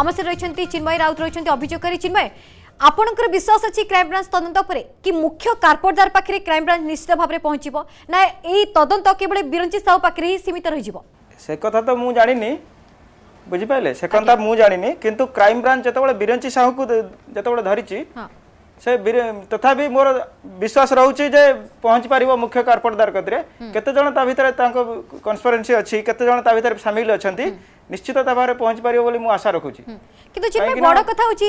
আমার সহ রয়েছেন চিন্ময় রাউত রয়েছেন অভিযোগকারী চিন্ময় আপনার বিশ্বাস আছে ক্রাইমব্রাঞ্চ তদন্ত উপরে কি মুখ্য কার্পোরদার পাখে ক্রাইমব্রাঞ্চ নিশ্চিত ভাবে পৌঁছব না এই তদন্ত কেবল বিরঞ্চি সাহু পাখে হি সীমিত রয়েছে সে কথা তো জানি জানিনি বুঝিপারে সে কথা মু জানিনি কিন্তু ক্রাইমব্রাঞ্চ যেতবে বিরঞ্চি কু যেত ধরিছি সে তথাপি মোর বিশ্বাস রয়েছে যে পৌঁছি পার মুখ্য কার্পোরদার কত কেতজন তা ভিতরে তাঁর কনসপারেন্সি অনেক কেতজন তা ভিতরে সামিল অনেক ନିଶ୍ଚିତ ଭାବରେ ପହଞ୍ଚିପାରିବ ବୋଲି ମୁଁ ଆଶା ରଖୁଛି কিন্তু চিন্ময় বড় কথা হচ্ছে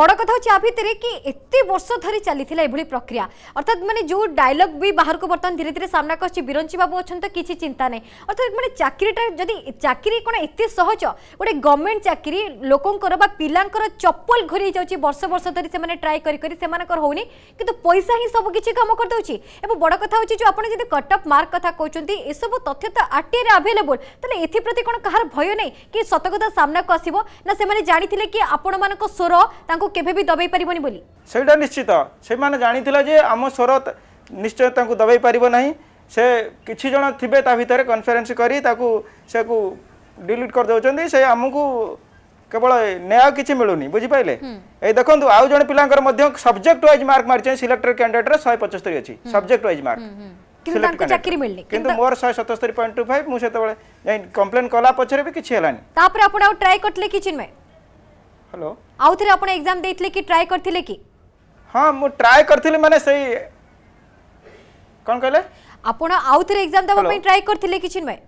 বড় কথা হচ্ছে আ ভিতরে কি এতে বর্ষ ধরে চালিছিল এভাবে প্রক্রিয়া অর্থাৎ মানে যে ডায়লগ বি বাহারকু বর্তমান ধীরে ধীরে সামনা করছে বিরঞ্চি বাবু অছেন তো কিছু চিন্তা নাই অর্থাৎ মানে চাকরিটা যদি চাকরি কোন এতে সহজ গোটে গভর্নমেন্ট চাকরি লোকঙ্কর বা পিলাঙ্কর চপল ঘুরি যাচ্ছে বর্ষ বর্ষ ধরে সে ট্রাই করি করি সে হোনি কিন্তু পয়সা হি সব কিছু কাম করদেউছি এবং বড় কথা হচ্ছে যে আপনার যদি কট অফ মার্ক কথা কৌন এসব তথ্য তো আরটিআই আভেলেবল তাহলে এথিপ্রতি কোণ কাহার ভয় নাই কি সতর্কতা সামনাকু আসব না সে জাঁলে কি আপনার স্বর তা কেবে বি দবাই পারবনি বলে সেইটা নিশ্চিত সে জাঁলে যে আমার স্বর নিশ্চয় তা দবাই পারিব না সে কিছু জন থিবে তা ভিতরে কনফরেন্স করে তাকে সে ডিলিট করে দেছেন সে আমি কেবল ন্যায় কিছু মিলুনি বুঝিপারে এই দেখুন আউ জন পিলাঙ্কর মধ্যে সবজেক্ট ওয়াইজ মার্ক মারিছেন সিলেক্টেড ক্যান্ডিডেটর শহে পঁচস্তরি অছি সবজেক্ট ওয়াইজ মার্ক কিন্তু মোর শহে সতস্তরি পয়েন্ট টু ফাইভ মু সেতবে যাই কমপ্লেন কলা পছরে বি কিছু হেলানি তাপরে আপন আউ ট্রাই করলে কি চিন্ময় हेलो आउ थे आपण एग्जाम देथिले कि ट्राई करथिले कि हां मु ट्राई करथिले माने सही कोन कहले आपण आउ थे एग्जाम दबा पे ट्राई करथिले कि चिन्मय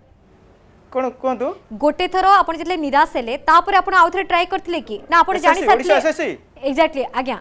कोन कोन तू गोटे थरो आपण जेले निराश हेले तापर आपण आउ थे ट्राई करथिले कि ना आपण जानि साथले एग्जैक्टली आज्ञा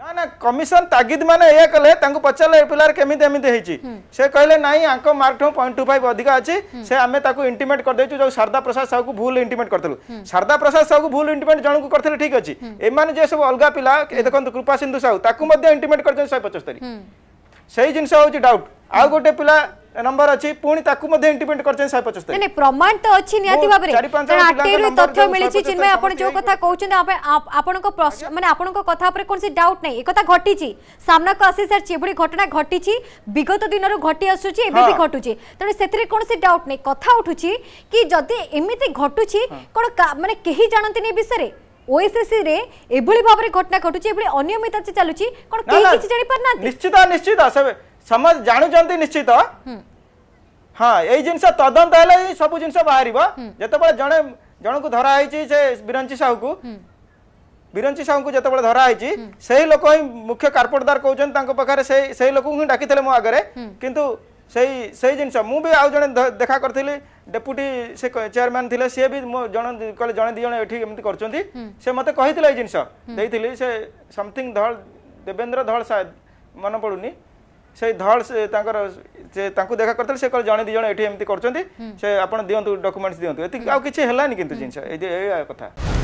না না কমিশন তাগিদ মানে এয়া কলে তাঙ্কু পচারলে এ পিলার কেমিতি এমিতি হয়েছি সে কহিলে নাই আঙ্ক mark two point two five অধিক আছে সে আমি তাকে ইন্টিমেট করেদেছু যে সারদা প্রসাদ সাহুকে ভুল ইন্টিমেট করলু সারদা প্রসাদ সাহুকে ভুল ইন্টিমেট জনকু করলে ঠিক আছে এমানে যে সব অলগা পিলা এ দেখুন কৃপা সিন্ধু সাহু তাকে মধ্যে ইন্টিমেট করছেন শহে পঁচস্তরি সেই জিনিস হচ্ছে ডাউট আউ গোটে পিলা ନମ୍ବର ଅଛି ପୁଣି ତାକୁ ମଧ୍ୟ ଇଣ୍ଡିପେଣ୍ଡ କରିଛନ୍ତି ଶହେ ପଚସ୍ତରୀ ନାଇଁ ପ୍ରମାଣ ତ ଅଛି ନିହାତି ଭାବରେ ଆଟେରୁ ତଥ୍ୟ ମିଳିଛି ଚିନ୍ମୟ ଆପଣ ଯୋଉ କଥା କହୁଛନ୍ତି ଆପଣଙ୍କ ମାନେ ଆପଣଙ୍କ କଥା ଉପରେ କୌଣସି ଡାଉଟ୍ ନାହିଁ ଏକଥା ଘଟିଛି ସାମ୍ନାକୁ ଆସି ସାର୍ ଏଭଳି ଘଟଣା ଘଟିଛି ବିଗତ ଦିନରୁ ଘଟି ଆସୁଛି ଏବେ ବି ଘଟୁଛି ତେଣୁ ସେଥିରେ କୌଣସି ଡାଉଟ୍ ନାହିଁ କଥା ଉଠୁଛି କି ଯଦି ଏମିତି ଘଟୁଛି କ'ଣ ମାନେ କେହି ଜାଣନ୍ତିନି ଏ ବିଷୟରେ ওএসএসসি রে এভাবে ভাবে ঘটনা ঘটুছে এভাবে অনিয়মিততা চালুছি কোন কেউ কিছু জানি পার না নিশ্চিত নিশ্চিত আসবে ସମସ୍ତେ ଜାଣୁଛନ୍ତି ନିଶ୍ଚିତ ହଁ ଏଇ ଜିନିଷ ତଦନ୍ତ ହେଲେ ହିଁ ସବୁ ଜିନିଷ ବାହାରିବ ଯେତେବେଳେ ଜଣେ ଜଣକୁ ଧରା ହେଇଛି ସେ ବିରଞ୍ଚି ସାହୁକୁ ବିରଞ୍ଚି ସାହୁଙ୍କୁ ଯେତେବେଳେ ଧରା ହେଇଛି ସେହି ଲୋକ ହିଁ ମୁଖ୍ୟ କାର୍ପୋଟଦାର କହୁଛନ୍ତି ତାଙ୍କ ପାଖରେ ସେଇ ସେଇ ଲୋକଙ୍କୁ ହିଁ ଡାକିଥିଲେ ମୋ ଆଗରେ କିନ୍ତୁ ସେଇ ସେଇ ଜିନିଷ ମୁଁ ବି ଆଉ ଜଣେ ଦେଖା କରିଥିଲି ଡେପୁଟି ସେ ଚେୟାରମ୍ୟାନ୍ ଥିଲେ ସିଏ ବି ମୋ ଜଣେ କହିଲେ ଜଣେ ଦୁଇ ଜଣ ଏଠି ଏମିତି କରୁଛନ୍ତି ସେ ମୋତେ କହିଥିଲେ ଏଇ ଜିନିଷ ଦେଇଥିଲି ସେ ସମଥିଙ୍ଗ ଧଳ ଦେବେନ୍ଦ୍ର ଧଳ ସାୟଦ ମନେ ପଡ଼ୁନି সেই ଧଳ ସେ ତାଙ୍କର ସେ ତାଙ୍କୁ ଦେଖା କରିଥିଲେ ସେ କହିଲେ ଜଣେ ଦୁଇ ଜଣ ଏଠି ଏମିତି କରୁଛନ୍ତି ସେ ଆପଣ ଦିଅନ୍ତୁ ଡକୁମେଣ୍ଟସ୍ ଦିଅନ୍ତୁ ଏତିକି ଆଉ କିଛି ହେଲାନି କିନ୍ତୁ ଜିନିଷ ଏଇ କଥା